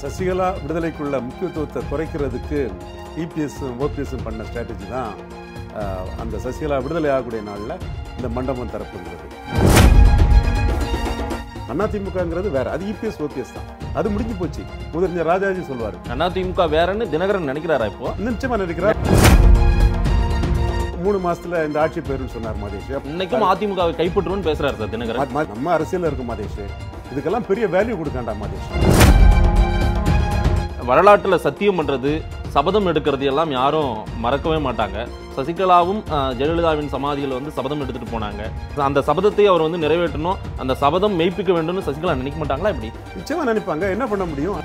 சசிகலா விடுதலைக்குள்ள முக்கியத்துவத்தை குறைக்கிறதுக்கு இபிஎஸும் e ஓபிஎஸும் பண்ண ஸ்ட்ராட்டஜி தான் அந்த சசிகலா விடுதலை ஆகக்கூடிய நாளில் இந்த மண்டபம் தரப்புங்கிறது அதிமுகங்கிறது வேற அது இபிஎஸ் e ஓபிஎஸ் தான் அது முடிஞ்சு போச்சு முதலமைச்சர் ராஜாஜி சொல்வார் அதிமுக வேறன்னு தினகரன் நினைக்கிறாரா இப்போ நிச்சயமா நினைக்கிறார் மூணு மாசத்துல இந்த ஆட்சி போயிரும் சொன்னார் மாதேஷ் இன்னைக்கும் அதிமுக கைப்பற்றுவோம் பேசுறாரு சார் தினகரன் நம்ம அரசியல் இருக்கும் மாதேஷ் இதுக்கெல்லாம் பெரிய வேல்யூ கொடுக்காண்டா மாதேஷ் வரலாற்றில் சத்தியம் பண்ணுறது சபதம் எடுக்கிறது எல்லாம் யாரும் மறக்கவே மாட்டாங்க சசிகலாவும் ஜெயலலிதாவின் சமாதியில் வந்து சபதம் எடுத்துகிட்டு போனாங்க அந்த சபதத்தை அவர் வந்து நிறைவேற்றணும் அந்த சபதம் மெய்ப்பிக்க வேண்டும்னு சசிகலா நினைக்க மாட்டாங்களா இப்படி நிச்சயமாக நினைப்பாங்க என்ன பண்ண முடியும்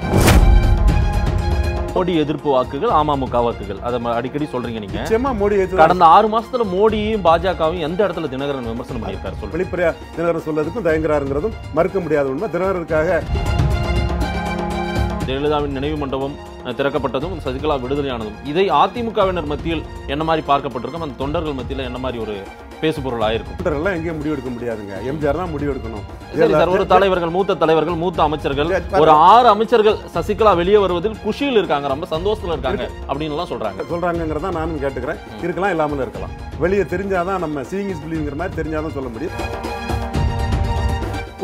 மோடி எதிர்ப்பு வாக்குகள் அமமுக வாக்குகள் அதை அடிக்கடி சொல்றீங்க நீங்க நிச்சயமா மோடி கடந்த ஆறு மாசத்துல மோடியும் பாஜகவும் எந்த இடத்துல தினகரன் விமர்சனம் பண்ணியிருக்காரு சொல்லி வெளிப்படையா தினகரன் சொல்றதுக்கும் தயங்குறாருங்கிறதும் மறுக்க முடியாத உண்மை தினகரனுக்காக ஜெயலலிதாவின் நினைவு மண்டபம் திறக்கப்பட்டதும் சசிகலா விடுதலையானதும் இதை அதிமுகவினர் மத்தியில் என்ன மாதிரி பார்க்கப்பட்டிருக்கும் அந்த தொண்டர்கள் மத்தியில் என்ன மாதிரி ஒரு பேசுபொருள் ஆயிருக்கும் தொண்டர்கள்லாம் எங்கேயும் முடிவு முடியாதுங்க எம்ஜிஆர் தான் முடிவு எடுக்கணும் சார் ஒரு தலைவர்கள் மூத்த தலைவர்கள் மூத்த அமைச்சர்கள் ஒரு ஆறு அமைச்சர்கள் சசிகலா வெளியே வருவதில் குஷியில் இருக்காங்க ரொம்ப சந்தோஷத்தில் இருக்காங்க அப்படின்னு எல்லாம் சொல்றாங்க சொல்றாங்கிறதா நானும் கேட்டுக்கிறேன் இருக்கலாம் இல்லாமல் இருக்கலாம் வெளியே தெரிஞ்சாதான் நம்ம சீங் இஸ் மாதிரி தெரிஞ்சாதான் சொல்ல முடியும்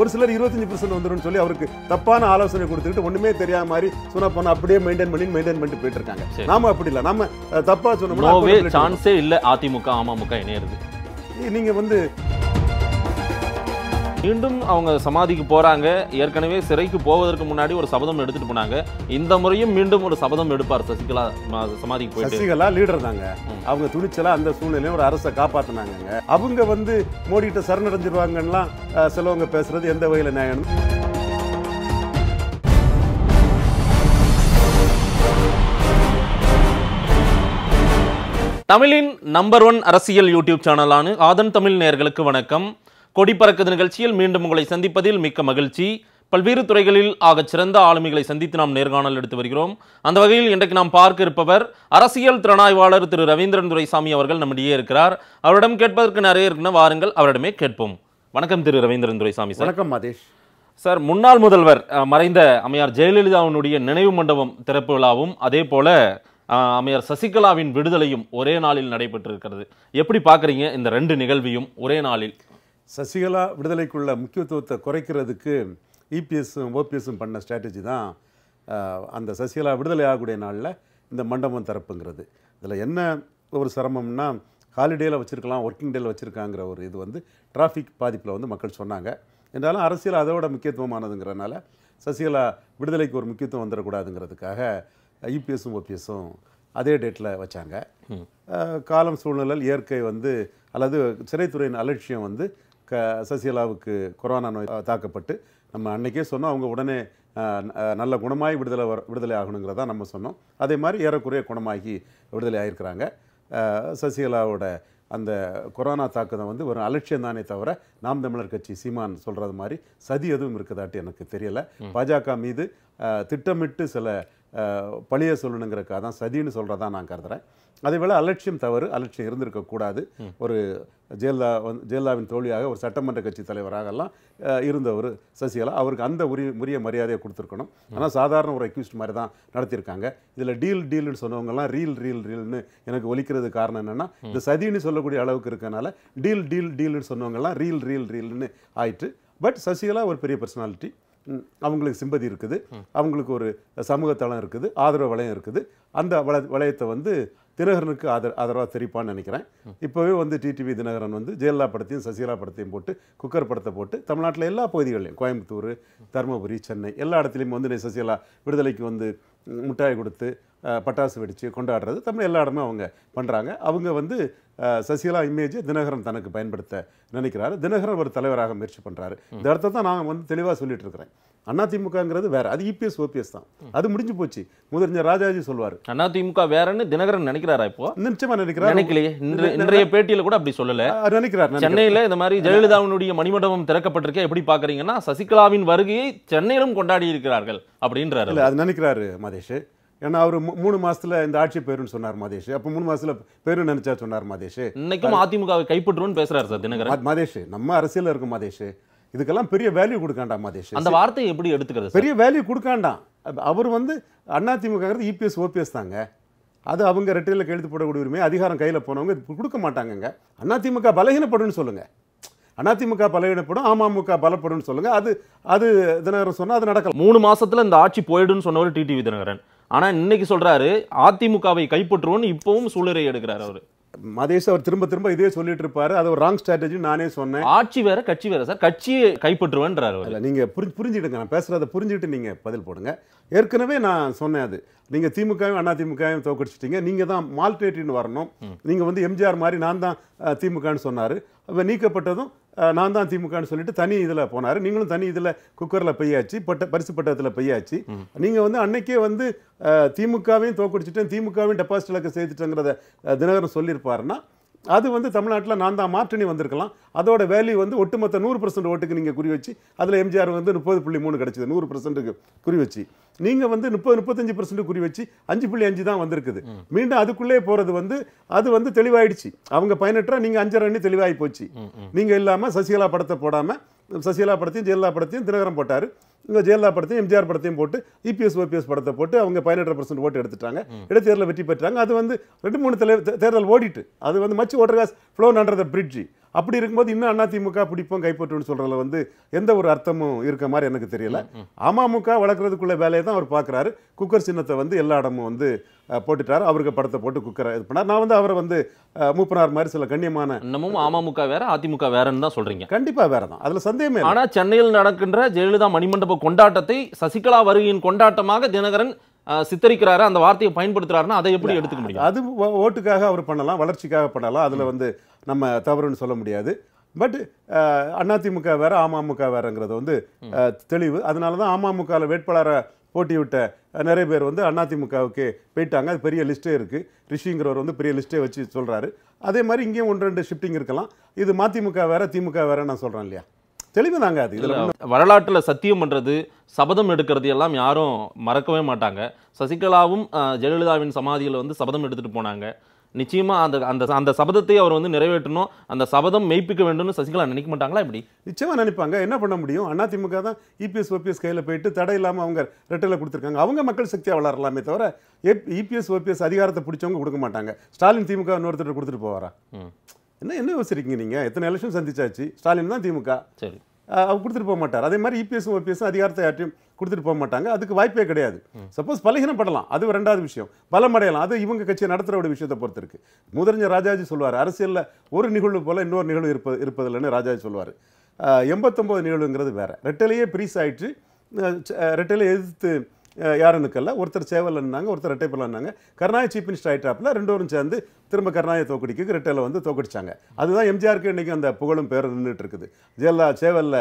ஒரு சிலர் இருபத்தஞ்சு பர்சன்ட் வந்துடும் சொல்லி அவருக்கு தப்பான ஆலோசனை கொடுத்துட்டு ஒண்ணுமே தெரியாத மாதிரி சொன்ன போனா அப்படியே மெயின்டைன் பண்ணி மெயின்டைன் பண்ணிட்டு போயிட்டு இருக்காங்க நாம அப்படி இல்லை நம்ம தப்பா சொன்னோம்னா சான்ஸே அதிமுக அமமுக இணையிறது நீங்க வந்து மீண்டும் அவங்க சமாதிக்கு போகிறாங்க ஏற்கனவே சிறைக்கு போவதற்கு முன்னாடி ஒரு சபதம் எடுத்துட்டு போனாங்க இந்த முறையும் மீண்டும் ஒரு சபதம் எடுப்பார் சசிகலா சமாதிக்கு போய் சசிகலா லீடர் தாங்க அவங்க துணிச்சலா அந்த சூழ்நிலையும் ஒரு அரசை காப்பாத்தினாங்க அவங்க வந்து மோடி கிட்ட சரணடைஞ்சிருவாங்கலாம் சிலவங்க பேசுறது எந்த வகையில் நியாயம் தமிழின் நம்பர் ஒன் அரசியல் யூடியூப் சேனலான ஆதன் தமிழ் நேர்களுக்கு வணக்கம் கொடி பறக்குது நிகழ்ச்சியில் மீண்டும் உங்களை சந்திப்பதில் மிக்க மகிழ்ச்சி பல்வேறு துறைகளில் ஆகச் சிறந்த ஆளுமைகளை சந்தித்து நாம் நேர்காணல் எடுத்து வருகிறோம் அந்த வகையில் இன்றைக்கு நாம் பார்க்க இருப்பவர் அரசியல் திறனாய்வாளர் திரு ரவீந்திரன் துரைசாமி அவர்கள் நம்மிடையே இருக்கிறார் அவரிடம் கேட்பதற்கு நிறைய இருக்குன்னு வாருங்கள் அவரிடமே கேட்போம் வணக்கம் திரு ரவீந்திரன் துரைசாமி சார் வணக்கம் மதேஷ் சார் முன்னாள் முதல்வர் மறைந்த அம்மையார் ஜெயலலிதாவினுடைய நினைவு மண்டபம் திறப்பு விழாவும் அதே போல அமையார் சசிகலாவின் விடுதலையும் ஒரே நாளில் நடைபெற்றிருக்கிறது எப்படி பார்க்குறீங்க இந்த ரெண்டு நிகழ்வையும் ஒரே நாளில் சசிகலா விடுதலைக்குள்ள முக்கியத்துவத்தை குறைக்கிறதுக்கு இபிஎஸும் e ஓபிஎஸும் பண்ண ஸ்ட்ராட்டஜி தான் அந்த சசிகலா விடுதலை ஆகக்கூடிய நாளில் இந்த மண்டபம் தரப்புங்கிறது இதில் என்ன ஒரு சிரமம்னா ஹாலிடேயில் வச்சுருக்கலாம் ஒர்க்கிங் டேயில் வச்சுருக்காங்கிற ஒரு இது வந்து டிராஃபிக் பாதிப்பில் வந்து மக்கள் சொன்னாங்க என்றாலும் அரசியல் அதோட முக்கியத்துவமானதுங்கிறனால சசிகலா விடுதலைக்கு ஒரு முக்கியத்துவம் வந்துடக்கூடாதுங்கிறதுக்காக யூபிஎஸும் e ஓபிஎஸும் அதே டேட்டில் வச்சாங்க காலம் சூழ்நிலை இயற்கை வந்து அல்லது சிறைத்துறையின் அலட்சியம் வந்து க சசிகலாவுக்கு கொரோனா நோய் தாக்கப்பட்டு நம்ம அன்றைக்கே சொன்னோம் அவங்க உடனே நல்ல குணமாகி விடுதலை வர விடுதலை ஆகணுங்கிறதா நம்ம சொன்னோம் அதே மாதிரி ஏறக்குறைய குணமாகி விடுதலை ஆகியிருக்கிறாங்க சசிகலாவோட அந்த கொரோனா தாக்குதம் வந்து ஒரு அலட்சியம் தானே தவிர நாம் தமிழர் கட்சி சீமான் சொல்கிறது மாதிரி சதி எதுவும் இருக்குதாட்டு எனக்கு தெரியலை பாஜக மீது திட்டமிட்டு சில பழிய சொல்லணுங்கிறக்கு அதான் சதின்னு சொல்கிறதா நான் கருதுகிறேன் அதே போல் அலட்சியம் தவறு அலட்சியம் இருந்திருக்கக்கூடாது ஒரு ஜெயலலா வந்து ஜெயலலாவின் தோழியாக ஒரு சட்டமன்ற கட்சி தலைவராகலாம் இருந்தவர் சசிகலா அவருக்கு அந்த உரிய உரிய மரியாதையை கொடுத்துருக்கணும் ஆனால் சாதாரண ஒரு அக்யூஸ்ட் மாதிரி தான் நடத்தியிருக்காங்க இதில் டீல் டீல்னு சொன்னவங்கலாம் ரீல் ரீல் ரீல்னு எனக்கு ஒலிக்கிறது காரணம் என்னென்னா இந்த சதின்னு சொல்லக்கூடிய அளவுக்கு இருக்கனால டீல் டீல் டீல்னு சொன்னவங்கலாம் ரீல் ரீல் ரீல்னு ஆயிட்டு பட் சசிகலா ஒரு பெரிய பர்சனாலிட்டி அவங்களுக்கு சிம்பதி இருக்குது அவங்களுக்கு ஒரு சமூக தளம் இருக்குது ஆதரவு வளையம் இருக்குது அந்த வள வளையத்தை வந்து தினகரனுக்கு ஆதர ஆதரவாக தெரிப்பான்னு நினைக்கிறேன் இப்போவே வந்து டிடிவி தினகரன் வந்து ஜெயலலா படத்தையும் சசிகலா படத்தையும் போட்டு குக்கர் படத்தை போட்டு தமிழ்நாட்டில் எல்லா பகுதிகளையும் கோயம்புத்தூர் தருமபுரி சென்னை எல்லா இடத்துலையும் வந்து சசிகலா விடுதலைக்கு வந்து முட்டாய் கொடுத்து பட்டாசு வெடித்து கொண்டாடுறது தமிழ் எல்லா இடமும் அவங்க பண்ணுறாங்க அவங்க வந்து சசிகலா இமேஜை தினகரன் தனக்கு பயன்படுத்த நினைக்கிறாரு தினகரன் ஒரு தலைவராக முயற்சி பண்ணுறாரு இந்த இடத்த தான் நான் வந்து தெளிவாக சொல்லிட்டு இருக்கிறேன் அதிமுகங்கிறது வேற அது இபிஎஸ் e ஓபிஎஸ் தான் அது முடிஞ்சு போச்சு முதலஞ்சர் ராஜாஜி சொல்வார் அதிமுக வேறன்னு தினகரன் நினைக்கிறாரா இப்போ நிச்சயமா நினைக்கிறார் நினைக்கலையே இன்றைய பேட்டியில கூட அப்படி சொல்லல நினைக்கிறார் சென்னையில் இந்த மாதிரி ஜெயலலிதாவினுடைய மணிமண்டபம் திறக்கப்பட்டிருக்க எப்படி பாக்குறீங்கன்னா சசிகலாவின் வருகையை சென்னையிலும் கொண்டாடி இருக்கிறார்கள் அப்படின்றாரு அது நினைக்கிறாரு மதேஷ் ஏன்னா அவர் மூணு மாசத்துல இந்த ஆட்சி பேருன்னு சொன்னார் மாதேஷ் அப்போ மூணு மாசத்துல பேரு நினைச்சா சொன்னார் மாதேஷ் இன்னைக்கும் அதிமுக கைப்பற்றுவோம் பேசுறாரு சார் தினகரன் மாதேஷ் நம்ம அரசியல இருக்கு மாதேஷ் இதுக்கெல்லாம் பெரிய வேல்யூ கொடுக்காண்டா மாதேஷ் அந்த வார்த்தையை எப்படி எடுத்துக்கிறது பெரிய வேல்யூ கொடுக்காண்டாம் அவர் வந்து அதிமுகங்கிறது இபிஎஸ் ஓபிஎஸ் தாங்க அது அவங்க ரெட்டையில் எழுத்து போடக்கூடிய உரிமை அதிகாரம் கையில் போனவங்க கொடுக்க மாட்டாங்கங்க அதிமுக பலகீனப்படும்னு சொல்லுங்க அதிமுக பலகீனப்படும் அமமுக பலப்படும் சொல்லுங்க அது அது தினகரன் சொன்னா அது நடக்கல மூணு மாசத்துல இந்த ஆட்சி போயிடும்னு சொன்னவர் டிடிவி தினகரன் ஆனால் இன்னைக்கு சொல்கிறாரு அதிமுகவை கைப்பற்றுவோன்னு இப்போவும் சூளுரை எடுக்கிறார் அவர் மதேஷ் அவர் திரும்ப திரும்ப இதே சொல்லிட்டு இருப்பாரு அது ஒரு ராங் ஸ்ட்ராட்டஜி நானே சொன்னேன் ஆட்சி வேற கட்சி வேற சார் கட்சியை கைப்பற்றுவேன்றாரு நீங்க புரிஞ்சுடுங்க நான் பேசுறத புரிஞ்சுட்டு நீங்க பதில் போடுங்க ஏற்கனவே நான் சொன்னேன் அது நீங்க திமுகவும் அண்ணா திமுகவும் தோக்கடிச்சிட்டீங்க நீங்க தான் மால்டேட்டின்னு வரணும் நீங்க வந்து எம்ஜிஆர் மாதிரி நான் தான் திமுகன்னு சொன்னாரு நீக்கப்பட்டதும் நான் தான் திமுகன்னு சொல்லிட்டு தனி இதில் போனார் நீங்களும் தனி இதில் குக்கரில் பையாச்சு பட்ட பரிசு பட்டத்தில் பையாச்சு நீங்கள் வந்து அன்னைக்கே வந்து திமுகவையும் தோக்கடிச்சிட்டேன் திமுகவையும் டெபாசிட் இலக்க சேர்த்துட்டேங்கிறத தினகரன் சொல்லியிருப்பாருன்னா அது வந்து தமிழ்நாட்டில் நான் தான் மாற்றணி வந்திருக்கலாம் அதோட வேல்யூ வந்து ஒட்டுமொத்த நூறு பர்சன்ட் ஓட்டுக்கு நீங்கள் குறி வச்சு அதில் எம்ஜிஆர் வந்து முப்பது புள்ளி மூணு கிடச்சிது நூறு பர்சன்ட்டுக்கு குறி வச்சு நீங்கள் வந்து முப்பது முப்பத்தஞ்சு பர்சன்ட் குறி வச்சு அஞ்சு புள்ளி அஞ்சு தான் வந்திருக்குது மீண்டும் அதுக்குள்ளே போகிறது வந்து அது வந்து தெளிவாயிடுச்சு அவங்க பயனற்றா நீங்கள் அஞ்சரை அண்ணி தெளிவாகி போச்சு நீங்கள் இல்லாமல் சசிகலா படத்தை போடாமல் சசிகலா படத்தையும் ஜெயலலிதா படத்தையும் தினகரம் போட்டார் இந்த ஜெயலலிதா படத்தையும் எம்ஜிஆர் படத்தையும் போட்டு இபிஎஸ் e ஓபிஎஸ் படத்தை போட்டு அவங்க பதினெட்டு பர்சன்ட் ஓட்டு எடுத்துட்டாங்க இடைத்தேர்தலில் வெற்றி பெற்றாங்க அது வந்து ரெண்டு மூணு தேர்தல் ஓடிட்டு அது வந்து much water has flown under the bridge அப்படி இருக்கும்போது இன்னும் அதிமுக பிடிப்போம் கைப்பற்றுன்னு சொல்கிறதுல வந்து எந்த ஒரு அர்த்தமும் இருக்க மாதிரி எனக்கு தெரியல அமமுக வளர்க்குறதுக்குள்ள வேலையை தான் அவர் பார்க்குறாரு குக்கர் சின்னத்தை வந்து எல்லா இடமும் வந்து போட்டுட்டார் அவருக்கு படத்தை போட்டு குக்கரை இது பண்ணார் நான் வந்து அவரை வந்து மூப்பனார் மாதிரி சில கண்ணியமான இன்னமும் அமமுக வேற அதிமுக வேறன்னு தான் சொல்றீங்க கண்டிப்பா வேறதான் தான் அதுல சந்தேகமே ஆனால் சென்னையில் நடக்கின்ற ஜெயலலிதா மணிமண்டப கொண்டாட்டத்தை சசிகலா வருகையின் கொண்டாட்டமாக தினகரன் சித்தரிக்கிறாரு அந்த வார்த்தையை பயன்படுத்துறாருன்னா அதை எப்படி எடுத்துக்க முடியும் அது ஓட்டுக்காக அவர் பண்ணலாம் வளர்ச்சிக்காக பண்ணலாம் அதுல வந்து நம்ம தவறுன்னு சொல்ல முடியாது பட் அதிமுக வேற அமமுக வேறங்கிறது வந்து தெளிவு அதனால தான் அமமுகவில் வேட்பாளரை விட்ட நிறைய பேர் வந்து அதிமுகவுக்கு போயிட்டாங்க அது பெரிய லிஸ்ட்டே இருக்குது ரிஷிங்கிறவர் வந்து பெரிய லிஸ்ட்டே வச்சு சொல்கிறாரு அதே மாதிரி இங்கேயும் ஒன்று ரெண்டு ஷிஃப்டிங் இருக்கலாம் இது மதிமுக வேற திமுக வேற நான் சொல்கிறேன் இல்லையா தெளிவு தாங்க அது இதில் வரலாற்றில் சத்தியம் பண்ணுறது சபதம் எடுக்கிறது எல்லாம் யாரும் மறக்கவே மாட்டாங்க சசிகலாவும் ஜெயலலிதாவின் சமாதியில் வந்து சபதம் எடுத்துகிட்டு போனாங்க நிச்சயமாக அந்த அந்த அந்த சபதத்தை அவர் வந்து நிறைவேற்றணும் அந்த சபதம் மெய்ப்பிக்க வேண்டும்னு சசிகலா நினைக்க மாட்டாங்களா இப்படி நிச்சயமாக நினைப்பாங்க என்ன பண்ண முடியும் அதிமுக தான் இபிஎஸ் ஓபிஎஸ் கையில் போயிட்டு தடை இல்லாமல் அவங்க ரெட்டையில் கொடுத்துருக்காங்க அவங்க மக்கள் சக்தியாக வளரலாமே தவிர இபிஎஸ் ஓபிஎஸ் அதிகாரத்தை பிடிச்சவங்க கொடுக்க மாட்டாங்க ஸ்டாலின் திமுக இன்னொருத்தர் கொடுத்துட்டு போவாரா என்ன என்ன யோசிச்சிருக்கீங்க நீங்கள் எத்தனை எலெக்ஷன் சந்திச்சாச்சு ஸ்டாலின் தான் திமுக சரி கொடுத்துட்டு போக மாட்டார் அதே மாதிரி இபிஎஸ் e ஓபிஎஸ் அதிகாரத்தை யார்ட்டையும் கொடுத்துட்டு போக மாட்டாங்க அதுக்கு வாய்ப்பே கிடையாது சப்போஸ் பலகீனப்படலாம் அது ரெண்டாவது விஷயம் பலமடையலாம் அது இவங்க கட்சியை ஒரு விஷயத்தை பொறுத்து இருக்கு மூதறிஞர் ராஜாஜி சொல்வார் அரசியலில் ஒரு நிகழ்வு போல் இன்னொரு நிகழ்வு இருப்பது இருப்பதில்லைன்னு ராஜாஜி சொல்வார் எண்பத்தொம்போது நிகழ்வுங்கிறது வேறு ரெட்டிலேயே ப்ரீஸ் ஆயிடுச்சு ரெட்டிலை எதிர்த்து இருக்கல ஒருத்தர் சேவலன்னாங்க ஒருத்தர் ரெட்டைப்பலான்னாங்க கருணாய சீஃப் மினிஸ்டர் ஆயிட்டாப்பில் ரெண்டோரும் சேர்ந்து திரும்ப கருணாய தோக்கடிக்கு ரெட்டையில் வந்து தோக்கடிச்சாங்க அதுதான் எம்ஜிஆருக்கு இன்றைக்கி அந்த புகழும் பேரும் நின்றுட்டு இருக்குது ஜெயலலா சேவலில்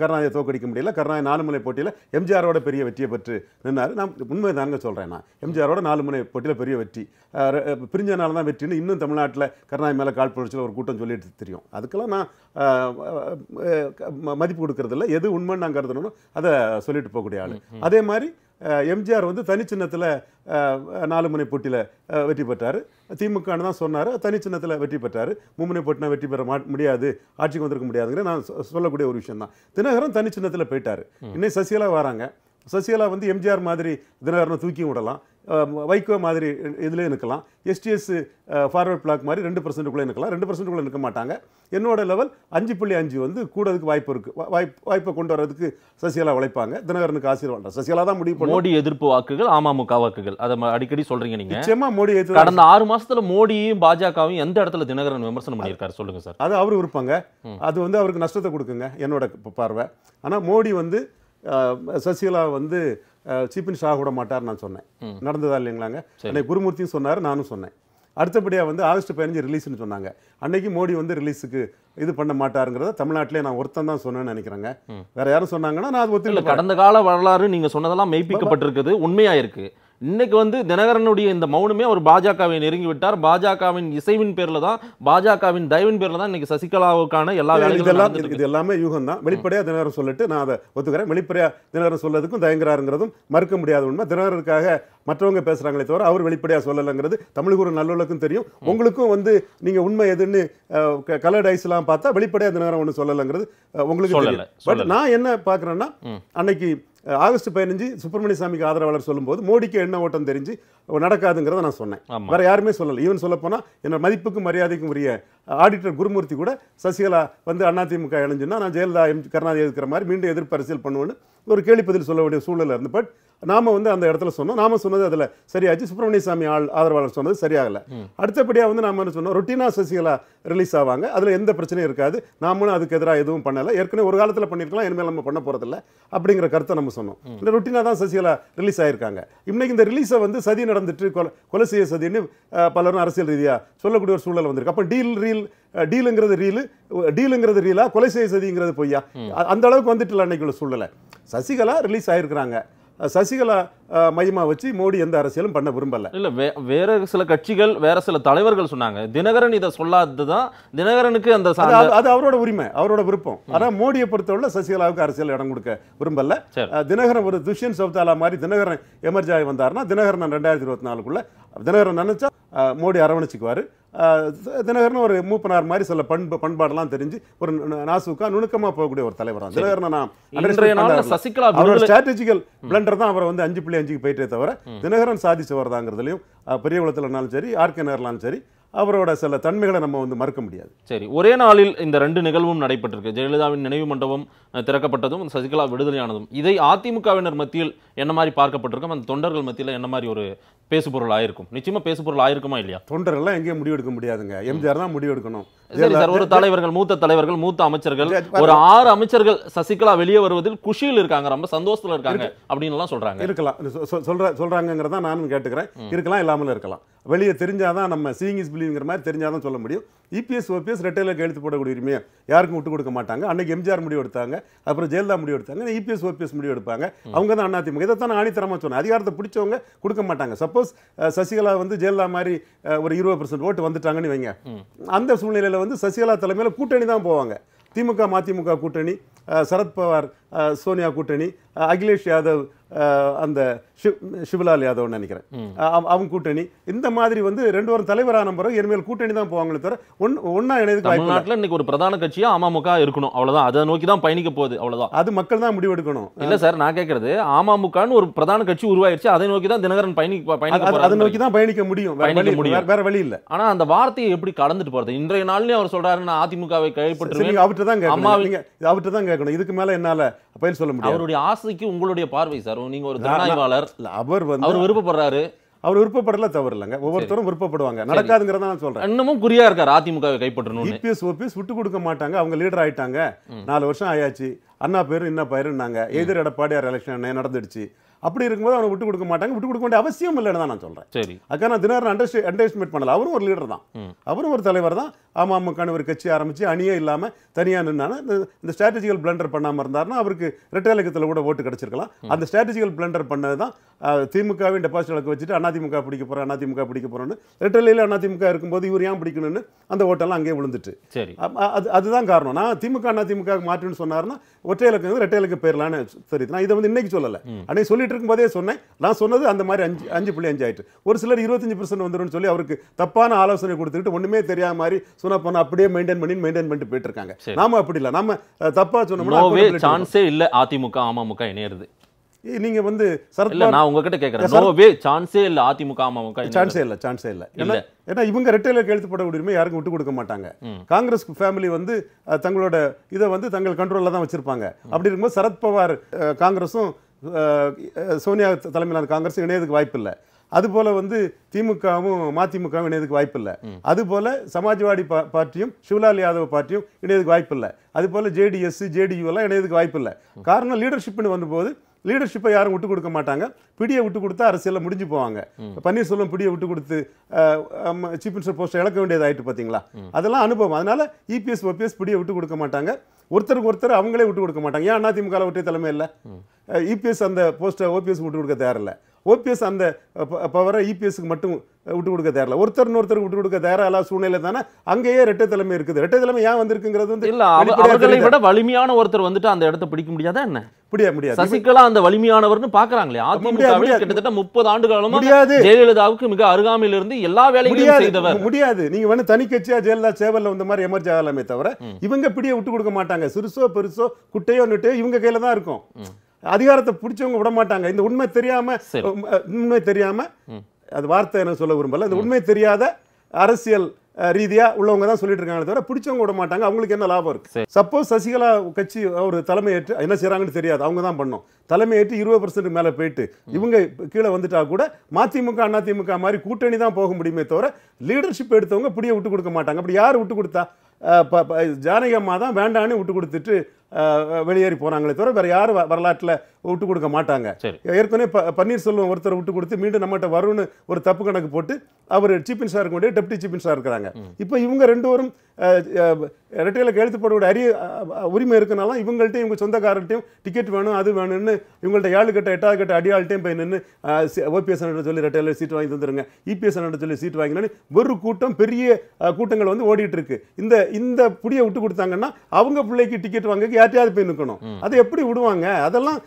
கருணாநிதியை தோக்கடிக்க முடியல கருணாய நாலு முனை போட்டியில் எம்ஜிஆரோட பெரிய வெற்றியை பெற்று நின்னார் நான் உண்மை தாங்க சொல்கிறேன் நான் எம்ஜிஆரோட நாலு முனை போட்டியில் பெரிய வெற்றி பிரிஞ்சனால தான் வெற்றின்னு இன்னும் தமிழ்நாட்டில் கருணாய் மேலே கால் பிடிச்சல ஒரு கூட்டம் சொல்லிட்டு தெரியும் அதுக்கெல்லாம் நான் மதிப்பு கொடுக்கறதில்ல எது உண்மைன்னு நான் கருதணும் அதை சொல்லிட்டு போகக்கூடிய ஆள் அதே மாதிரி மாதிரி எம்ஜிஆர் வந்து தனி நாலு முனை போட்டியில் வெற்றி பெற்றார் திமுக தான் சொன்னார் தனி சின்னத்தில் வெற்றி பெற்றார் மும்முனை போட்டினா வெற்றி பெற மா முடியாது ஆட்சிக்கு வந்திருக்க முடியாதுங்கிற நான் சொல்லக்கூடிய ஒரு விஷயம் தான் தினகரன் தனி சின்னத்தில் போயிட்டார் இன்னும் சசிகலா வராங்க சசிகலா வந்து எம்ஜிஆர் மாதிரி தினகரனை தூக்கி விடலாம் வைகோ மாதிரி இதுலேயே நிற்கலாம் எஸ்டிஎஸ் ஃபார்வர்ட் பிளாக் மாதிரி ரெண்டு பர்சன்ட்டுக்குள்ளே நிற்கலாம் ரெண்டு பர்சன்ட்டுக்குள்ளே நிற்க மாட்டாங்க என்னோட லெவல் அஞ்சு புள்ளி அஞ்சு வந்து கூடதுக்கு வாய்ப்பு இருக்குது வாய்ப்பு வாய்ப்பை கொண்டு வரதுக்கு சசிகலா உழைப்பாங்க தினகரனுக்கு ஆசீர்வாதம் சசிகலா தான் முடிவு பண்ணி மோடி எதிர்ப்பு வாக்குகள் அமமுக வாக்குகள் அதை அடிக்கடி சொல்கிறீங்க நீங்கள் நிச்சயமாக மோடி எதிர்ப்பு கடந்த ஆறு மாதத்தில் மோடியும் பாஜகவும் எந்த இடத்துல தினகரன் விமர்சனம் பண்ணியிருக்காரு சொல்லுங்கள் சார் அது அவர் இருப்பாங்க அது வந்து அவருக்கு நஷ்டத்தை கொடுக்குங்க என்னோட பார்வை ஆனால் மோடி வந்து சசிகலா வந்து சீப் மினிஸ்டர் ஆக விட மாட்டார் நான் சொன்னேன் நடந்ததா இல்லைங்களாங்க அன்னைக்கு குருமூர்த்தியும் சொன்னார் நானும் சொன்னேன் அடுத்தபடியாக வந்து ஆகஸ்ட் பதினஞ்சு ரிலீஸ்னு சொன்னாங்க அன்னைக்கு மோடி வந்து ரிலீஸுக்கு இது பண்ண மாட்டாருங்கிறத தமிழ்நாட்டிலே நான் ஒருத்தன் தான் சொன்னேன்னு நினைக்கிறேங்க வேற யாரும் சொன்னாங்கன்னா நான் அது ஒத்துக்கல கடந்த கால வரலாறு நீங்கள் சொன்னதெல்லாம் மெய்ப்பிக்கப்பட்டிருக்குது உண்மையாக இருக்குது இன்னைக்கு வந்து தினகரனுடைய இந்த மௌனமே அவர் பாஜகவை நெருங்கி விட்டார் பாஜகவின் இசைவின் பேரில் தான் பாஜகவின் தயவின் பேரில் தான் இன்னைக்கு சசிகலாவுக்கான எல்லா வேலைகளும் இது எல்லாமே யூகம் தான் வெளிப்படையாக தினகரன் சொல்லிட்டு நான் அதை ஒத்துக்கிறேன் வெளிப்படையாக தினகரன் சொல்லதுக்கும் தயங்குறாருங்கிறதும் மறுக்க முடியாத உண்மை தினகரனுக்காக மற்றவங்க பேசுகிறாங்களே தவிர அவர் வெளிப்படையாக சொல்லலைங்கிறது தமிழுக்கு ஒரு நல்லுள்ளக்கும் தெரியும் உங்களுக்கும் வந்து நீங்கள் உண்மை எதுன்னு கலர்ட் எல்லாம் பார்த்தா வெளிப்படையாக தினகரன் ஒன்று சொல்லலைங்கிறது உங்களுக்கு தெரியல பட் நான் என்ன பார்க்குறேன்னா அன்னைக்கு ஆகஸ்ட் பதினஞ்சு சுப்பிரமணிய சாமிக்கு ஆதரவாளர் சொல்லும்போது மோடிக்கு என்ன ஓட்டம் தெரிஞ்சு நடக்காதுங்கிறத நான் சொன்னேன் வேறு யாருமே சொல்லலை ஈவன் சொல்லப்போனால் என்னோட மதிப்புக்கும் மரியாதைக்கும் உரிய ஆடிட்டர் குருமூர்த்தி கூட சசிகலா வந்து அதிமுக இணைஞ்சுன்னா நான் ஜெயலலிதா எம் கருணாநிதி இருக்கிற மாதிரி மீண்டும் எதிர்ப்பு அரசியல் பண்ணுவேன்னு ஒரு கேள்வி பதில் சொல்ல வேண்டிய சூழல் இருந்து பட் நாம் வந்து அந்த இடத்துல சொன்னோம் நாம் சொன்னது அதில் சரியாச்சு சுப்பிரமணிய சாமி ஆள் ஆதரவாளர் சொன்னது சரியாகலை அடுத்தபடியாக வந்து நாம் என்ன சொன்னோம் ரொட்டினா சசிகலா ரிலீஸ் ஆவாங்க அதில் எந்த பிரச்சனையும் இருக்காது நாமளும் அதுக்கு எதிராக எதுவும் பண்ணலை ஏற்கனவே ஒரு காலத்தில் பண்ணியிருக்கலாம் இனிமேல் நம்ம பண்ண போகிறதில்ல அப்படிங்கிற கருத்தை நம்ம சொன்னோம் இல்லை ரொட்டினா தான் சசிகலா ரிலீஸ் ஆகியிருக்காங்க இன்னைக்கு இந்த ரிலீஸை வந்து சதி நடந்துட்டு கொலை கொலை செய்ய சதின்னு பலரும் அரசியல் ரீதியாக சொல்லக்கூடிய ஒரு சூழல் வந்திருக்கு அப்போ டீல் ரீல் டீலுங்கிறது ரீலு டீலுங்கிறது ரீலா கொலை செய்ய சதிங்கிறது பொய்யா அந்த அளவுக்கு வந்துட்டு அன்னைக்குள்ள சூழலை சசிகலா ரிலீஸ் ஆயிருக்கிறாங்க சசிகலா மையமாக வச்சு மோடி எந்த அரசியலும் பண்ண விரும்பலை இல்லை வே வேற சில கட்சிகள் வேற சில தலைவர்கள் சொன்னாங்க தினகரன் இதை சொல்லாதது தான் தினகரனுக்கு அந்த அது அவரோட உரிமை அவரோட விருப்பம் ஆனால் மோடியை பொறுத்தவரை சசிகலாவுக்கு அரசியல் இடம் கொடுக்க விரும்பல தினகரன் ஒரு துஷ்யன் சௌத்தாலா மாதிரி தினகரன் எமர்ஜாய் வந்தார்னா தினகரன் ரெண்டாயிரத்தி இருபத்தி நாலுக்குள்ள தினகரன் நினைச்சா மோடி அரவணைச்சிக்குவார் தினகரன் ஒரு மூப்பனார் மாதிரி சில பண்பு பண்பாடெல்லாம் தெரிஞ்சு ஒரு நாசுக்கா நுணுக்கமாக போகக்கூடிய ஒரு தலைவர் தான் தினகரன் நான் சசிகலா அவரோட ஸ்ட்ராட்டஜிக்கல் பிளண்டர் தான் அவரை வந்து அஞ்சு புள்ளி அஞ்சுக்கு போயிட்டே தவிர தினகரன் சாதிச்சு தாங்கிறதுலையும் பெரிய இருந்தாலும் சரி ஆர்கே சரி அவரோட சில தன்மைகளை நம்ம வந்து மறக்க முடியாது சரி ஒரே நாளில் இந்த ரெண்டு நிகழ்வும் நடைபெற்றிருக்கு ஜெயலலிதாவின் நினைவு மண்டபம் திறக்கப்பட்டதும் சசிகலா விடுதலையானதும் இதை அதிமுகவினர் மத்தியில் என்ன மாதிரி பார்க்கப்பட்டிருக்கும் அந்த தொண்டர்கள் மத்தியில் என்ன மாதிரி ஒரு பேசுபொருள் ஆயிருக்கும் நிச்சயமா பேசுபொருள் ஆயிருக்குமா இல்லையா தொண்டர்கள்லாம் எங்கேயும் முடிவெடுக்க முடியாதுங்க எம்ஜிஆர் தான் முடிவெடுக்கணும் சரி சார் ஒரு தலைவர்கள் மூத்த தலைவர்கள் மூத்த அமைச்சர்கள் ஒரு ஆறு அமைச்சர்கள் சசிகலா வெளியே வருவதில் குஷியில் இருக்காங்க ரொம்ப சந்தோஷத்துல இருக்காங்க அப்படின்னு எல்லாம் சொல்றாங்க இருக்கலாம் சொல்ற சொல்றாங்கிறதா நானும் கேட்டுக்கிறேன் இருக்கலாம் இல்லாமல் இருக்கலாம் வெளியே தெரிஞ்சாதான் நம்ம சீங்கிஸ் இஸ் மாதிரி தெரிஞ்சாதான் சொல்ல முடியும் இபிஎஸ் ஓபிஎஸ் ரெட்டையில் எழுத்து போடக்கூடிய உரிமையை யாருக்கும் விட்டு கொடுக்க மாட்டாங்க அன்னைக்கு எம்ஜிஆர் முடிவு எடுத்தாங்க அப்புறம் ஜெயலலிதா முடிவு எடுத்தாங்க இபிஎஸ் ஓபிஎஸ் முடிவு எடுப்பாங்க அவங்க தான் அதிமுக இதை தான் ஆணித்தரமாக சொன்னேன் அதிகாரத்தை பிடிச்சவங்க கொடுக்க மாட்டாங்க சப்போஸ் சசிகலா வந்து ஜெயலலிதா மாதிரி ஒரு இருபது பர்சன்ட் ஓட்டு வந்துட்டாங்கன்னு வைங்க அந்த சூழ்நிலையில் வந்து சசிகலா தலைமையில் கூட்டணி தான் போவாங்க திமுக மதிமுக கூட்டணி சரத்பவார் சோனியா கூட்டணி அகிலேஷ் யாதவ் அந்த சிவலால் யாதவ்னு நினைக்கிறேன் அவங்க கூட்டணி இந்த மாதிரி வந்து ரெண்டு வாரம் தலைவரான பிறகு இனிமேல் கூட்டணி தான் போவாங்களே தவிர ஒன்னா இணையதுக்கு தமிழ்நாட்டில் இன்னைக்கு ஒரு பிரதான கட்சியா அமமுக இருக்கணும் அவ்வளவுதான் அதை நோக்கி தான் பயணிக்க போகுது அவ்வளவுதான் அது மக்கள் தான் முடிவெடுக்கணும் இல்ல சார் நான் கேட்கறது அமமுகன்னு ஒரு பிரதான கட்சி உருவாயிருச்சு அதை நோக்கி தான் தினகரன் பயணி பயணிக்க அதை நோக்கி தான் பயணிக்க முடியும் வேற வழி இல்ல ஆனா அந்த வார்த்தையை எப்படி கடந்துட்டு போறது இன்றைய நாள்லயும் அவர் சொல்றாரு நான் அதிமுகவை கைப்பற்றி அவர்கிட்ட தான் கேட்கணும் அவர்கிட்ட தான் இதுக்கு மேல என்னால பயிர் சொல்ல முடியும் அவருடைய ஆசை ராசிக்கு உங்களுடைய பார்வை சார் நீங்க ஒரு திறனாய்வாளர் அவர் வந்து அவர் விருப்பப்படுறாரு அவர் விருப்பப்படல தவறு இல்லைங்க ஒவ்வொருத்தரும் விருப்பப்படுவாங்க நடக்காதுங்கிறத நான் சொல்றேன் இன்னமும் குறியா இருக்காரு அதிமுகவை கைப்பற்றணும் இபிஎஸ் ஓபிஎஸ் விட்டு கொடுக்க மாட்டாங்க அவங்க லீடர் ஆயிட்டாங்க நாலு வருஷம் ஆயாச்சு அண்ணா பேரு என்ன பயிருன்னாங்க எதிர் எடப்பாடியார் எலெக்ஷன் நடந்துடுச்சு அப்படி இருக்கும்போது அவனை விட்டு கொடுக்க மாட்டாங்க விட்டு கொடுக்க வேண்டிய அவசியம் இல்லைன்னு தான் நான் சொல்றேன் சரி அதுக்காக நான் தினகரன் அண்டர்ஸ்டே பண்ணல அவரும் ஒரு லீடர் தான் அவரும் ஒரு தலைவர் தான் அமமுகன்னு ஒரு கட்சி ஆரம்பித்து அணியே இல்லாமல் தனியாக நின்னானா இந்த ஸ்ட்ராட்டஜிக்கல் பிளண்டர் பண்ணாமல் இருந்தார்னா அவருக்கு இரட்டையலக்கத்தில் கூட ஓட்டு கிடச்சிருக்கலாம் அந்த ஸ்ட்ராட்டஜிக்கல் பிளண்டர் பண்ணது தான் திமுகவின் டெபாசிட் இலக்கு வச்சுட்டு அதிமுக பிடிக்க போகிறேன் அதிமுக பிடிக்க போகிறோன்னு இரட்டையில அதிமுக இருக்கும்போது இவர் ஏன் பிடிக்கணும்னு அந்த ஓட்டெல்லாம் அங்கேயே விழுந்துட்டு சரி அது அதுதான் காரணம் நான் திமுக அதிமுக மாற்றுன்னு சொன்னார்னா ஒற்றை இலக்கு வந்து இரட்டையலுக்கு பேரலான்னு தெரியுது நான் இதை வந்து இன்னைக்கு சொல்லலை அன்னைக்கு சொல்லிட்டு இருக்கும்போதே சொன்னேன் நான் சொன்னது அந்த மாதிரி அஞ்சு அஞ்சு புள்ளி அஞ்சு ஆயிட்டு ஒரு சிலர் இருபத்தஞ்சு பர்சன்ட் வந்துடும் சொல்லி அவருக்கு தப்பான ஆலோசனை கொடுத்துக்கிட்டு ஒன்றுமே தெரியாத மாதிரி சொன்னால் போனால் அப்படியே மெயின்டைன் பண்ணி மெயின்டைன் பண்ணிட்டு போயிட்டு இருக்காங்க நாம அப்படி இல்லை நம்ம தப்பாக சொன்னோம்னா சான்ஸே இல்ல அதிமுக அமமுக இணையிறது நீங்க வந்து சரத்ல நான் உங்ககிட்ட கேக்குறேன் நோவே சான்ஸே இல்ல அதிமுக அமமுக சான்ஸே இல்ல சான்ஸே இல்ல ஏன்னா இவங்க ரெட்டையில எழுத்துப்பட உரிமை யாருக்கும் விட்டு கொடுக்க மாட்டாங்க காங்கிரஸ் ஃபேமிலி வந்து தங்களோட இதை வந்து தங்கள் கண்ட்ரோல்ல தான் வச்சிருப்பாங்க அப்படி இருக்கும்போது சரத்பவார் காங்கிரஸும் சோனியா தலைமையிலான காங்கிரஸும் இணையதுக்கு வாய்ப்பு இல்லை அதுபோல் வந்து திமுகவும் மதிமுகவும் இணையதுக்கு வாய்ப்பில்லை அதுபோல் சமாஜ்வாடி பா பார்ட்டியும் சிவலால் யாதவ் பார்ட்டியும் இணையதுக்கு வாய்ப்பில்லை அதுபோல் ஜேடிஎஸ் ஜேடியூ எல்லாம் இணையதுக்கு வாய்ப்பில்லை காரணம் லீடர்ஷிப்னு வந்தபோது லீடர்ஷிப்பை யாரும் விட்டு கொடுக்க மாட்டாங்க பிடியை விட்டு கொடுத்தா அரசியலில் முடிஞ்சு போவாங்க பன்னீர்செல்வம் பிடியை விட்டு கொடுத்து சீஃப் மினிஸ்டர் போஸ்ட் இழக்க வேண்டியதாயிட்டு பார்த்தீங்களா அதெல்லாம் அனுபவம் அதனால இபிஎஸ் e ஓபிஎஸ் பிடியை விட்டு கொடுக்க மாட்டாங்க ஒருத்தருக்கு ஒருத்தர் அவங்களே விட்டு கொடுக்க மாட்டாங்க ஏன் அதிமுக ஒற்றை தலைமை இல்லை இபிஎஸ் e அந்த போஸ்ட்டை ஓபிஎஸ் விட்டு கொடுக்க தயாரில்லை ஓபிஎஸ் அந்த பவரை இபிஎஸ்க்கு e மட்டும் விட்டு கொடுக்க தேரில் ஒருத்தர் இன்னொருத்தருக்கு விட்டு கொடுக்க தேர இல்லாத சூழ்நிலை தானே அங்கேயே ரெட்டை தலைமை இருக்குது ரெட்டை தலைமை ஏன் வந்திருக்குங்கிறது வந்து இல்லை அவர்களை விட வலிமையான ஒருத்தர் வந்துட்டு அந்த இடத்த பிடிக்க முடியாதா என்ன முடியாது முடியாது சசிகலா அந்த வலிமையானவர்னு பாக்குறாங்களே அதிமுகவில் கிட்டத்தட்ட முப்பது ஆண்டு காலமா ஜெயலலிதாவுக்கு மிக அருகாமையில இருந்து எல்லா வேலைகளையும் செய்தவர் முடியாது நீங்க வந்து தனி கட்சியா ஜெயலலிதா சேவல்ல வந்த மாதிரி எமர்ஜி ஆகலாமே தவிர இவங்க பிடிய விட்டு கொடுக்க மாட்டாங்க சிறுசோ பெருசோ குட்டையோ நுட்டையோ இவங்க கையில தான் இருக்கும் அதிகாரத்தை பிடிச்சவங்க விட மாட்டாங்க இந்த உண்மை தெரியாம உண்மை தெரியாம அது வார்த்தை என்ன சொல்ல விரும்பல இந்த உண்மை தெரியாத அரசியல் ரீதியாக உள்ளவங்க தான் சொல்லிட்டு இருக்காங்களே தவிர பிடிச்சவங்க விட மாட்டாங்க அவங்களுக்கு என்ன லாபம் இருக்கு சப்போஸ் சசிகலா கட்சி ஒரு தலைமையேற்று என்ன செய்யறாங்கன்னு தெரியாது அவங்க தான் பண்ணோம் தலைமையேற்று இருபது பர்சன்ட் மேலே போயிட்டு இவங்க கீழே வந்துட்டா கூட மதிமுக அதிமுக மாதிரி கூட்டணி தான் போக முடியுமே தவிர லீடர்ஷிப் எடுத்தவங்க இப்படியே விட்டு கொடுக்க மாட்டாங்க அப்படி யார் விட்டு கொடுத்தா ஜானகி அம்மா தான் வேண்டான்னு விட்டு கொடுத்துட்டு வெளியேறி போனாங்களே தவிர வேற யாரும் வரலாற்றில் விட்டு கொடுக்க மாட்டாங்க ஏற்கனவே ப பன்னீர்செல்வம் ஒருத்தர் விட்டு கொடுத்து மீண்டும் நம்மகிட்ட வரும்னு ஒரு தப்பு கணக்கு போட்டு அவர் சீஃப் மினிஸ்டர் இருக்க டெப்டி சீஃப் மினிஸ்டர் இருக்கிறாங்க இப்போ இவங்க ரெண்டு பேரும் இரட்டையில் எழுத்து போடக்கூடிய அரிய உரிமை இருக்குனாலும் இவங்கள்ட்ட இவங்க சொந்தக்காரர்கிட்டையும் டிக்கெட் வேணும் அது வேணும்னு இவங்கள்ட்ட ஏழு கட்ட எட்டாவது கட்ட அடியாள்கிட்டையும் போய் நின்று ஓபிஎஸ் சொல்லி இரட்டையில் சீட் வாங்கி தந்துருங்க இபிஎஸ் e சொல்லி சீட் வாங்கினாலும் ஒரு கூட்டம் பெரிய கூட்டங்கள் வந்து ஓடிட்டு இருக்கு இந்த இந்த புடியை விட்டு கொடுத்தாங்கன்னா அவங்க பிள்ளைக்கு டிக்கெட் வாங்க யார்ட்டையாவது போய் நிற்கணும் அதை எப்படி விடுவாங்க அதெல்லாம்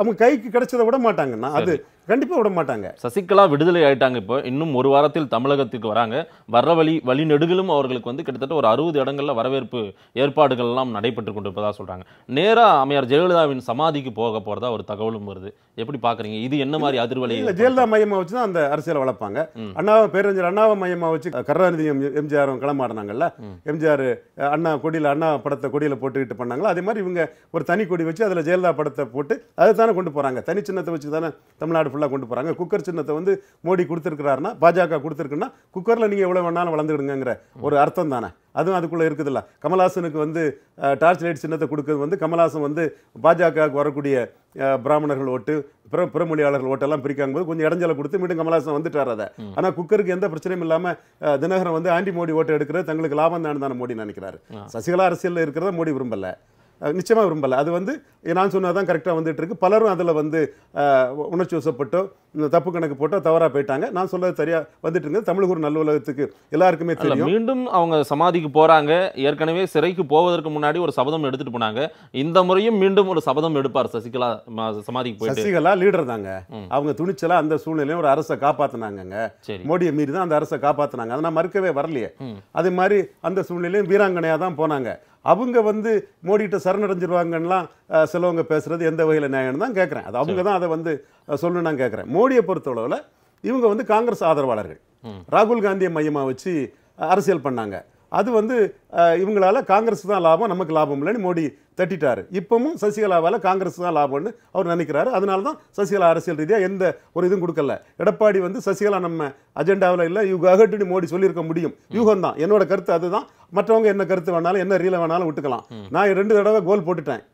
அவங்க கைக்கு கிடைச்சதை விட மாட்டாங்கன்னா அது கண்டிப்பாக விட மாட்டாங்க சசிகலா விடுதலை ஆயிட்டாங்க இப்போ இன்னும் ஒரு வாரத்தில் தமிழகத்துக்கு வராங்க வர்ற வழி வழிநெடுகளும் அவர்களுக்கு வந்து கிட்டத்தட்ட ஒரு அறுபது இடங்களில் வரவேற்பு ஏற்பாடுகள் எல்லாம் நடைபெற்று கொண்டிருப்பதாக சொல்கிறாங்க நேராக அமையார் ஜெயலலிதாவின் சமாதிக்கு போக போகிறதா ஒரு தகவலும் வருது எப்படி பார்க்குறீங்க இது என்ன மாதிரி அதிர்வலை இல்லை ஜெயலலிதா மையமாக வச்சு தான் அந்த அரசியலை வளர்ப்பாங்க அண்ணா பேரறிஞர் அண்ணாவை மையமாக வச்சு கருணாநிதி எம்ஜிஆர் களமாடினாங்கல்ல எம்ஜிஆர் அண்ணா கொடியில் அண்ணா படத்தை கொடியில் போட்டுக்கிட்டு பண்ணாங்களா அதே மாதிரி இவங்க ஒரு தனி கொடி வச்சு அதில் ஜெயலலிதா படத்தை போட்டு அதை தானே கொண்டு போகிறாங்க தனி சின்னத்தை வச்சு தானே தமிழ்நாடு ஃபுல்லாக கொண்டு போகிறாங்க குக்கர் சின்னத்தை வந்து மோடி கொடுத்துருக்கிறாருன்னா பாஜக கொடுத்துருக்குன்னா குக்கரில் நீங்கள் எவ்வளோ வேணாலும் வளர்ந்துடுங்கிற ஒரு அர்த்தம் தானே அதுவும் அதுக்குள்ளே இருக்குதுல்ல கமல்ஹாசனுக்கு வந்து டார்ச் லைட் சின்னத்தை கொடுக்கறது வந்து கமல்ஹாசன் வந்து பாஜகவுக்கு வரக்கூடிய பிராமணர்கள் ஓட்டு பிற பிறமொழியாளர்கள் ஓட்டெல்லாம் பிரிக்காங்க போது கொஞ்சம் இடைஞ்சலை கொடுத்து மீண்டும் கமல்ஹாசன் வந்துட்டார் அதை ஆனால் குக்கருக்கு எந்த பிரச்சனையும் இல்லாமல் தினகரன் வந்து ஆண்டி மோடி ஓட்டு எடுக்கிறது தங்களுக்கு லாபம் தான் தானே மோடி நினைக்கிறாரு சசிகலா அரசியலில் இருக்கிறத மோடி விரும்பலை நிச்சயமாக விரும்பலை அது வந்து நான் சொன்னது தான் கரெக்டாக வந்துட்டு இருக்கு பலரும் அதில் வந்து உணர்ச்சி வசப்பட்டோ தப்பு கணக்கு போட்டோ தவறாக போயிட்டாங்க நான் சொல்றது சரியாக வந்துட்டு இருந்தது தமிழக ஒரு நல்ல உலகத்துக்கு எல்லாருக்குமே தெரியும் மீண்டும் அவங்க சமாதிக்கு போகிறாங்க ஏற்கனவே சிறைக்கு போவதற்கு முன்னாடி ஒரு சபதம் எடுத்துட்டு போனாங்க இந்த முறையும் மீண்டும் ஒரு சபதம் எடுப்பார் சசிகலா சமாதிக்கு போய் சசிகலா லீடர் தாங்க அவங்க துணிச்சலாக அந்த சூழ்நிலையும் ஒரு அரசை காப்பாற்றினாங்க மோடியை மீறி தான் அந்த அரசை காப்பாற்றினாங்க அதை நான் மறுக்கவே வரலையே அதே மாதிரி அந்த சூழ்நிலையும் வீராங்கனையாக தான் போனாங்க அவங்க வந்து மோடிகிட்ட சரணடைஞ்சிருவாங்கலாம் சிலவங்க பேசுகிறது எந்த வகையில் நியாயம்னு தான் கேட்குறேன் அது அவங்க தான் அதை வந்து சொல்லணும் நான் கேட்குறேன் மோடியை பொறுத்தளவில் இவங்க வந்து காங்கிரஸ் ஆதரவாளர்கள் ராகுல் காந்தியை மையமாக வச்சு அரசியல் பண்ணாங்க அது வந்து இவங்களால் காங்கிரஸ் தான் லாபம் நமக்கு லாபம் இல்லைன்னு மோடி தட்டிட்டார் இப்பவும் சசிகலாவால் காங்கிரஸ் தான் லாபம்னு அவர் நினைக்கிறாரு அதனால தான் சசிகலா அரசியல் ரீதியாக எந்த ஒரு இதுவும் கொடுக்கல எடப்பாடி வந்து சசிகலா நம்ம அஜெண்டாவில் இல்லை யூ கஹட்டுன்னு மோடி சொல்லியிருக்க முடியும் யூகம் தான் என்னோட கருத்து அதுதான் மற்றவங்க என்ன கருத்து வேணாலும் என்ன ரீலை வேணாலும் விட்டுக்கலாம் நான் ரெண்டு தடவை கோல் போட்டுட்டேன்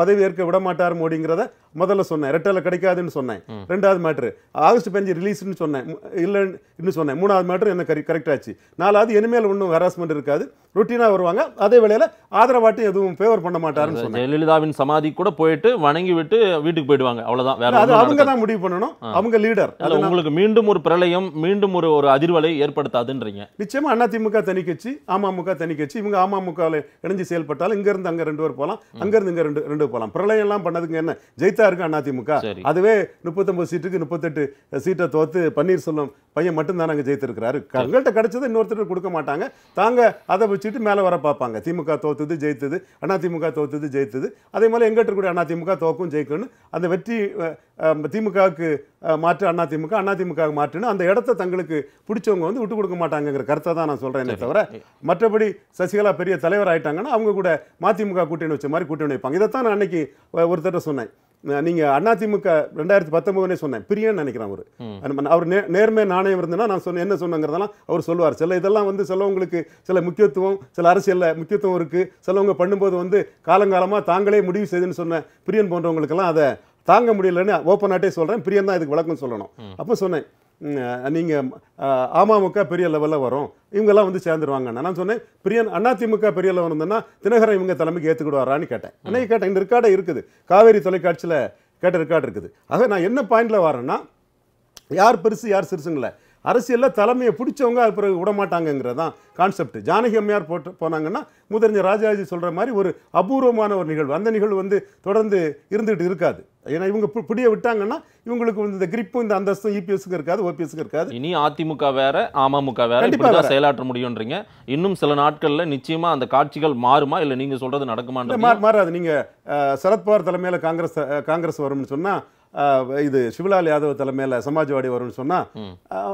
பதவி ஏற்க விட மாட்டார் மோடிங்கிறத முதல்ல சொன்னேன் ரெட்டலை கிடைக்காதுன்னு சொன்னேன் ரெண்டாவது மேட்ரு ஆகஸ்ட் பஞ்சு ரிலீஸ்ன்னு சொன்னேன் இல்லைன்னு சொன்னேன் மூணாவது மேட்ரு என்ன கரி கரெக்ட் ஆச்சு நாலாவது இனிமேல் ஒன்றும் ஹராஸ்மெண்ட் இருக்காது ருட்டீனாக வருவாங்க அதே வேளையில் ஆதரவாட்டும் எதுவும் ஃபேவர் பண்ண மாட்டாருன்னு சொன்னேன் ஜெயலலிதாவின் சமாதி கூட போயிட்டு வணங்கி விட்டு வீட்டுக்கு போயிடுவாங்க அவ்வளோதான் வேற அது அவங்க தான் முடிவு பண்ணணும் அவங்க லீடர் அது உங்களுக்கு மீண்டும் ஒரு பிரளயம் மீண்டும் ஒரு ஒரு அதிர்வலை ஏற்படுத்தாதுன்றீங்க நிச்சயமா அதிமுக தனி கட்சி அமமுக தனி கட்சி இவங்க அமமுகவில் இணைஞ்சு செயல்பட்டாலும் இங்கேருந்து அங்கே ரெண்டு பேர் போகலாம் அங்கேருந்து இங்கே ரெண்டு ரெண்டு போகலாம் எல்லாம் பண்ணதுக்கு என்ன ஜெயித்தா இருக்கு அதிமுக அதுவே முப்பத்தொம்பது சீட்டுக்கு முப்பத்தெட்டு சீட்டை தோத்து பன்னீர்செல்வம் பையன் மட்டும்தான் அங்கே ஜெயித்திருக்கிறாரு கங்கள்கிட்ட கிடைச்சது இன்னொருத்தர் கொடுக்க மாட்டாங்க தாங்க அதை வச்சுட்டு மேலே வர பார்ப்பாங்க திமுக தோத்துது ஜெயித்தது அதிமுக தோத்துது ஜெயித்தது அதே மாதிரி எங்கிட்ட கூட அதிமுக தோக்கும் ஜெயிக்கணும் அந்த வெற்றி திமுகவுக்கு மாற்று அதிமுக அதிமுக மாற்றுன்னு அந்த இடத்த தங்களுக்கு பிடிச்சவங்க வந்து விட்டு கொடுக்க மாட்டாங்கிற கருத்தை தான் நான் சொல்கிறேனே தவிர மற்றபடி சசிகலா பெரிய தலைவர் ஆயிட்டாங்கன்னா அவங்க கூட மதிமுக கூட்டணி வச்ச மாதிரி கூட்டணி வைப்பாங்க இதை தான் நான் அன்னைக்கு ஒருத்தர்கிட்ட சொன்னேன் நீங்க அதிமுக ரெண்டாயிரத்தி பத்தொம்போதுனே சொன்னேன் பிரியன்னு நினைக்கிறேன் அவர் அவர் நே நேர்மை நாணயம் இருந்ததுன்னா நான் சொன்ன என்ன சொன்னங்கிறதெல்லாம் அவர் சொல்லுவார் சில இதெல்லாம் வந்து சிலவங்களுக்கு சில முக்கியத்துவம் சில அரசியலில் முக்கியத்துவம் இருக்குது சிலவங்க பண்ணும்போது வந்து காலங்காலமாக தாங்களே முடிவு செய்துன்னு சொன்ன பிரியன் போன்றவங்களுக்கெல்லாம் அதை தாங்க முடியலன்னு ஓப்பன் ஆட்டே சொல்கிறேன் பிரியன் தான் இதுக்கு விளக்கம் சொல்லணும் அப்போ சொன்னேன் நீங்கள் அமமுக பெரிய லெவலில் வரும் இவங்கெல்லாம் வந்து சேர்ந்துருவாங்க நான் சொன்னேன் பிரியன் திமுக பெரிய லெவல் இருந்ததுன்னா தினகரன் இவங்க தலைமைக்கு ஏற்றுக்கிடுவாரான்னு கேட்டேன் அன்னைக்கு கேட்டேன் இந்த ரெக்கார்டை இருக்குது காவேரி தொலைக்காட்சியில் கேட்ட ரெக்கார்டு இருக்குது ஆக நான் என்ன பாயிண்டில் வரேன்னா யார் பெருசு யார் சிறுசுங்களை அரசியலில் தலைமையை பிடிச்சவங்க அது பிறகு விடமாட்டாங்கங்கிறது தான் கான்செப்ட் ஜானகி அம்மையார் போட்டு போனாங்கன்னா முதறிஞ ராஜாஜி சொல்கிற மாதிரி ஒரு அபூர்வமான ஒரு நிகழ்வு அந்த நிகழ்வு வந்து தொடர்ந்து இருந்துகிட்டு இருக்காது ஏன்னா இவங்க பிடிய விட்டாங்கன்னா இவங்களுக்கு வந்து இந்த கிரிப்பும் இந்த அந்தஸ்தும் இபிஎஸ்க்கு e இருக்காது ஓபிஎஸ்க்கு இருக்காது இனி அதிமுக வேற அமமுக வேற கண்டிப்பாக செயலாற்ற முடியும்ன்றீங்க இன்னும் சில நாட்களில் நிச்சயமாக அந்த காட்சிகள் மாறுமா இல்லை நீங்கள் சொல்றது நடக்குமா மாறாது நீங்கள் சரத்பவார் தலைமையில் காங்கிரஸ் காங்கிரஸ் வரும்னு சொன்னால் இது சிவலால் யாதவ் தலைமையில் சமாஜ்வாடி வரும்னு சொன்னால்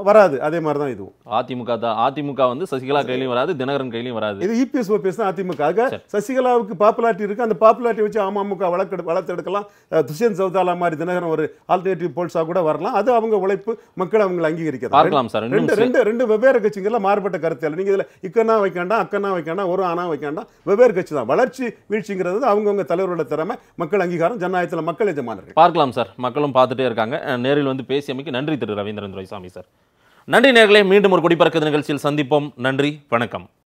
வராது அதே மாதிரி தான் இதுவும் அதிமுக தான் அதிமுக வந்து சசிகலா கையிலையும் வராது தினகரன் கையிலையும் வராது இது இபிஎஸ் e ஓபிஎஸ் தான் அதிமுக ஆக சசிகலாவுக்கு பாப்புலாரிட்டி இருக்குது அந்த பாப்புலாரிட்டி வச்சு அமமுக வளர்த்து வளர்த்தெடுக்கலாம் துஷ்யந்த் சௌதாலா மாதிரி தினகரன் ஒரு ஆல்டர்னேட்டிவ் போல்ஸாக கூட வரலாம் அது அவங்க உழைப்பு மக்கள் அவங்களை அங்கீகரிக்கிறாங்க சார் ரெண்டு ரெண்டு ரெண்டு வெவ்வேறு கட்சிகளில் மாறுபட்ட கருத்து இல்லை நீங்கள் இதில் இக்கனா வைக்காண்டாம் அக்கனா வைக்காண்டா ஒரு ஆனா வைக்காண்டா வெவ்வேறு கட்சி தான் வளர்ச்சி வீழ்ச்சிங்கிறது அவங்கவுங்க தலைவரோட திறமை மக்கள் அங்கீகாரம் ஜனநாயகத்தில் மக்கள் எஜமானர்கள் பார்க்கலாம் சார் மக்களும் பார்த்துட்டே இருக்காங்க நேரில் வந்து பேசியமைக்கு நன்றி திரு ரவீந்திரன் துரைசாமி சார் நன்றி நேர்களே மீண்டும் ஒரு குடிபறக்குது நிகழ்ச்சியில் சந்திப்போம் நன்றி வணக்கம்